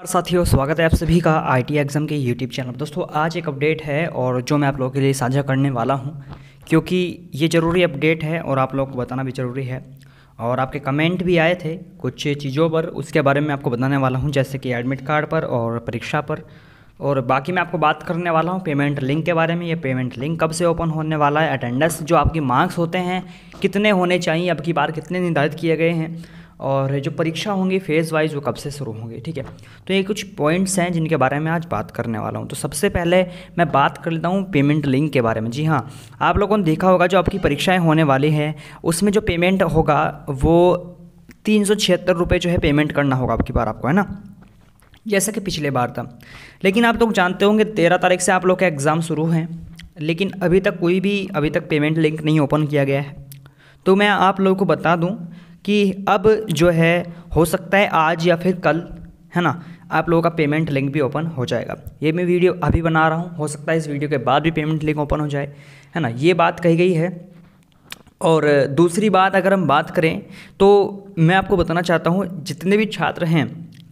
और साथियों स्वागत है आप सभी का टी एग्ज़ाम के यूट्यूब चैनल दोस्तों आज एक अपडेट है और जो मैं आप लोगों के लिए साझा करने वाला हूं क्योंकि ये ज़रूरी अपडेट है और आप लोगों को बताना भी ज़रूरी है और आपके कमेंट भी आए थे कुछ चीज़ों पर उसके बारे में आपको बताने वाला हूँ जैसे कि एडमिट कार्ड पर और परीक्षा पर और बाकी मैं आपको बात करने वाला हूँ पेमेंट लिंक के बारे में ये पेमेंट लिंक कब से ओपन होने वाला है अटेंडेंस जो आपके मार्क्स होते हैं कितने होने चाहिए की बार कितने निर्धारित किए गए हैं और जो परीक्षा होंगी फेज़ वाइज वो कब से शुरू होंगी ठीक है तो ये कुछ पॉइंट्स हैं जिनके बारे में आज बात करने वाला हूँ तो सबसे पहले मैं बात कर लेता हूँ पेमेंट लिंक के बारे में जी हाँ आप लोगों ने देखा होगा जो आपकी परीक्षाएँ होने वाली हैं उसमें जो पेमेंट होगा वो तीन सौ छिहत्तर रुपये जो है पेमेंट करना होगा आपकी बार आपको है ना जैसा कि पिछले बार था लेकिन आप लोग तो जानते होंगे तेरह तारीख से आप लोग के एग्ज़ाम शुरू हैं लेकिन अभी तक कोई भी अभी तक पेमेंट लिंक नहीं ओपन किया गया है तो मैं आप लोगों को बता दूं कि अब जो है हो सकता है आज या फिर कल है ना आप लोगों का पेमेंट लिंक भी ओपन हो जाएगा ये मैं वीडियो अभी बना रहा हूँ हो सकता है इस वीडियो के बाद भी पेमेंट लिंक ओपन हो जाए है ना ये बात कही गई है और दूसरी बात अगर हम बात करें तो मैं आपको बताना चाहता हूँ जितने भी छात्र हैं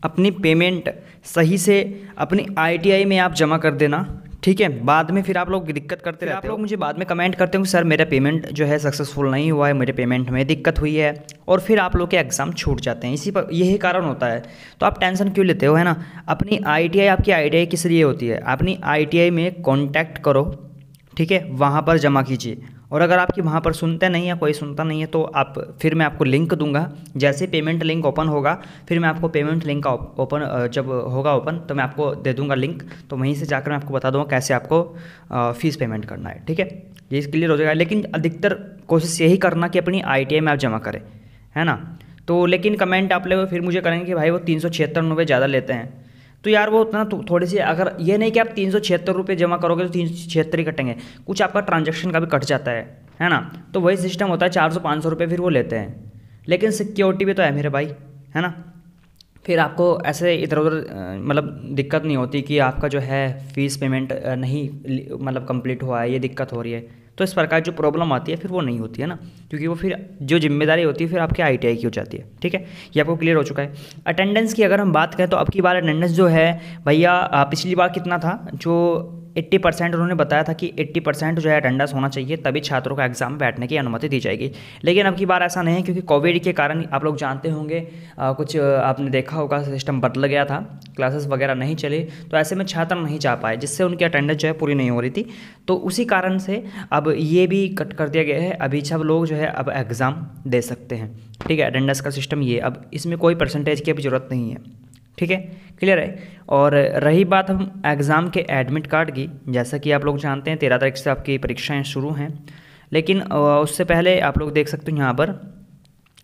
अपनी पेमेंट सही से अपनी आईटीआई में आप जमा कर देना ठीक है बाद में फिर आप लोग दिक्कत करते रहते आप लोग मुझे बाद में कमेंट करते हो सर मेरा पेमेंट जो है सक्सेसफुल नहीं हुआ है मेरे पेमेंट में दिक्कत हुई है और फिर आप लोग के एग्ज़ाम छूट जाते हैं इसी पर यही कारण होता है तो आप टेंशन क्यों लेते हो है ना अपनी आई आपकी आई किस लिए होती है अपनी आई में कॉन्टैक्ट करो ठीक है वहाँ पर जमा कीजिए और अगर आपकी वहाँ पर सुनते नहीं है कोई सुनता नहीं है तो आप फिर मैं आपको लिंक दूंगा जैसे पेमेंट लिंक ओपन होगा फिर मैं आपको पेमेंट लिंक का ओपन जब होगा ओपन तो मैं आपको दे दूंगा लिंक तो वहीं से जाकर मैं आपको बता दूंगा कैसे आपको फ़ीस पेमेंट करना है ठीक है ये इसके लिए रोजगार लेकिन अधिकतर कोशिश यही करना कि अपनी आई में आप जमा करें है ना तो लेकिन कमेंट आप लोग फिर मुझे करेंगे कि भाई वो तीन सौ छिहत्तर ज़्यादा लेते हैं तो यार वो उतना तो थोड़े से अगर ये नहीं कि आप तीन सौ छिहत्तर रुपये जमा करोगे तो तीन सौ छिहत्तर ही कटेंगे कुछ आपका ट्रांजेक्शन का भी कट जाता है है ना तो वही सिस्टम होता है चार सौ पाँच सौ रुपये फिर वो लेते हैं लेकिन सिक्योरिटी भी तो है मेरे भाई है ना फिर आपको ऐसे इधर उधर मतलब दिक्कत नहीं होती कि आपका जो है फ़ीस पेमेंट नहीं मतलब कंप्लीट हुआ है ये दिक्कत हो रही है तो इस प्रकार जो प्रॉब्लम आती है फिर वो नहीं होती है ना क्योंकि वो फिर जो जिम्मेदारी होती है फिर आपके आई की हो जाती है ठीक है ये आपको क्लियर हो चुका है अटेंडेंस की अगर हम बात करें तो अब की बार अटेंडेंस जो है भैया पिछली बार कितना था जो 80 परसेंट उन्होंने बताया था कि 80 परसेंट जो है अटेंडेंस होना चाहिए तभी छात्रों का एग्ज़ाम बैठने की अनुमति दी जाएगी लेकिन अब की बार ऐसा नहीं है क्योंकि कोविड के कारण आप लोग जानते होंगे कुछ आपने देखा होगा सिस्टम बदल गया था क्लासेस वगैरह नहीं चले तो ऐसे में छात्र नहीं जा पाए जिससे उनकी अटेंडेंस जो है पूरी नहीं हो रही थी तो उसी कारण से अब ये भी कट कर दिया गया है अभी सब लोग जो है अब एग्ज़ाम दे सकते हैं ठीक है अटेंडेंस का सिस्टम ये अब इसमें कोई परसेंटेज की अभी ज़रूरत नहीं है ठीक है क्लियर है और रही बात हम एग्ज़ाम के एडमिट कार्ड की जैसा कि आप लोग जानते हैं तेरह तारीख से आपकी परीक्षाएँ शुरू हैं लेकिन उससे पहले आप लोग देख सकते हो यहाँ पर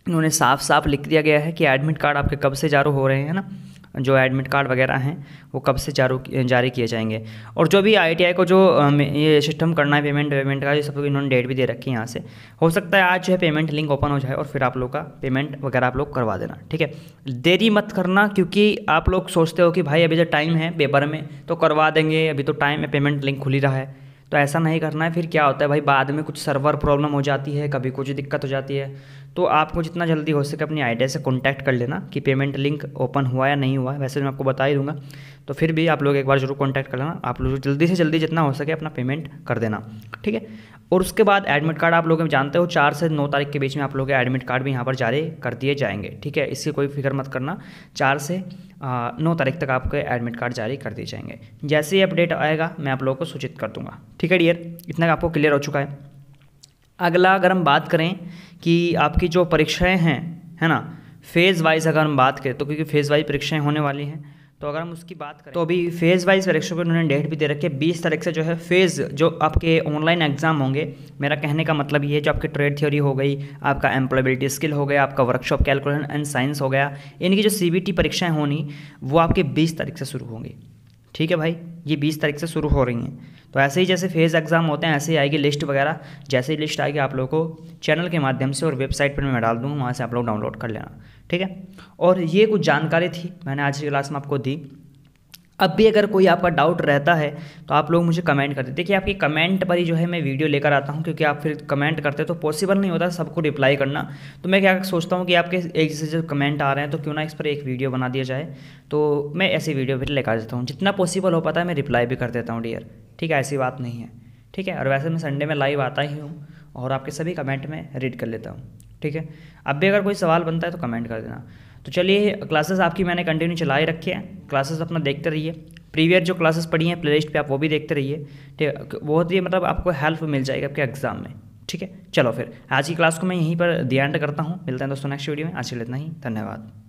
उन्होंने साफ साफ लिख दिया गया है कि एडमिट कार्ड आपके कब से जारी हो रहे हैं ना जो एडमिट कार्ड वगैरह हैं वो कब से चारू जारी किए जाएंगे और जो भी आई को जो ये सिस्टम करना है पेमेंट वेमेंट का ये सब इन्होंने डेट भी दे रखी है यहाँ से हो सकता है आज जो है पेमेंट लिंक ओपन हो जाए और फिर आप लोग का पेमेंट वगैरह आप लोग करवा देना ठीक है देरी मत करना क्योंकि आप लोग सोचते हो कि भाई अभी जो टाइम है पेपर में तो करवा देंगे अभी तो टाइम है पेमेंट लिंक खुली रहा है तो ऐसा नहीं करना है फिर क्या होता है भाई बाद में कुछ सर्वर प्रॉब्लम हो जाती है कभी कुछ दिक्कत हो जाती है तो आपको जितना जल्दी हो सके अपनी आईडिया से कॉन्टैक्ट कर लेना कि पेमेंट लिंक ओपन हुआ या नहीं हुआ वैसे मैं आपको बता ही दूंगा तो फिर भी आप लोग एक बार जरूर कॉन्टैक्ट कर लेना आप लोग जल्दी से जल्दी जितना हो सके अपना पेमेंट कर देना ठीक है और उसके बाद एडमिट कार्ड आप लोग जानते हो चार से नौ तारीख के बीच में आप लोग एडमिट कार्ड भी यहाँ पर जारी कर दिए जाएंगे ठीक है इसकी कोई फिक्र मत करना चार से नौ तारीख तक आपके एडमिट कार्ड जारी कर दिए जाएंगे जैसे ही अपडेट आएगा मैं आप लोगों को सूचित कर दूंगा ठीक है डियर इतना आपको क्लियर हो चुका है अगला अगर हम बात करें कि आपकी जो परीक्षाएं हैं है ना फेज़ वाइज अगर हम बात करें तो क्योंकि फेज़ वाइज परीक्षाएं होने वाली हैं तो अगर हम उसकी बात करें तो अभी फेज़ वाइज परीक्षा पर उन्होंने डेट भी दे रखी है बीस तारीख से जो है फेज़ जो आपके ऑनलाइन एग्जाम होंगे मेरा कहने का मतलब ये है जो आपकी ट्रेड थ्योरी हो गई आपका एम्प्लॉयबिलिटी स्किल हो गया आपका वर्कशॉप कैलकुलेशन एंड साइंस हो गया इनकी जो सी परीक्षाएँ होनी वो आपके बीस तारीख से शुरू होंगी ठीक है भाई ये बीस तारीख से शुरू हो रही हैं तो ऐसे ही जैसे फेज़ एग्ज़ाम होते हैं ऐसे ही आएगी लिस्ट वगैरह जैसे ही लिस्ट आएगी आप लोगों को चैनल के माध्यम से और वेबसाइट पर मैं डाल दूँगा वहाँ से आप लोग डाउनलोड कर लेना ठीक है और ये कुछ जानकारी थी मैंने आज की क्लास में आपको दी अब भी अगर कोई आपका डाउट रहता है तो आप लोग मुझे कमेंट कर देते देखिए आपकी कमेंट पर ही जो है मैं वीडियो लेकर आता हूँ क्योंकि आप फिर कमेंट करते तो पॉसिबल नहीं होता सबको रिप्लाई करना तो मैं क्या सोचता हूँ कि आपके एक जैसे जो कमेंट आ रहे हैं तो क्यों ना इस पर एक वीडियो बना दिया जाए तो मैं ऐसी वीडियो फिर लेकर देता हूँ जितना पॉसिबल हो पाता है मैं रिप्लाई भी कर देता हूँ डियर ठीक है ऐसी बात नहीं है ठीक है और वैसे मैं संडे में लाइव आता ही हूँ और आपके सभी कमेंट में रीड कर लेता हूँ ठीक है अब भी अगर कोई सवाल बनता है तो कमेंट कर देना तो चलिए क्लासेस आपकी मैंने कंटिन्यू चलाए रखे हैं क्लासेस अपना देखते रहिए प्रीवियस जो क्लासेस पढ़ी हैं प्लेलिस्ट पे आप वो भी देखते रहिए ठीक है बहुत ही मतलब आपको हेल्प मिल जाएगी आपके एग्जाम में ठीक है चलो फिर आज की क्लास को मैं यहीं पर ध्यान करता हूँ मिलते हैं दोस्तों नेक्स्ट वीडियो में आज के लिए इतना ही धन्यवाद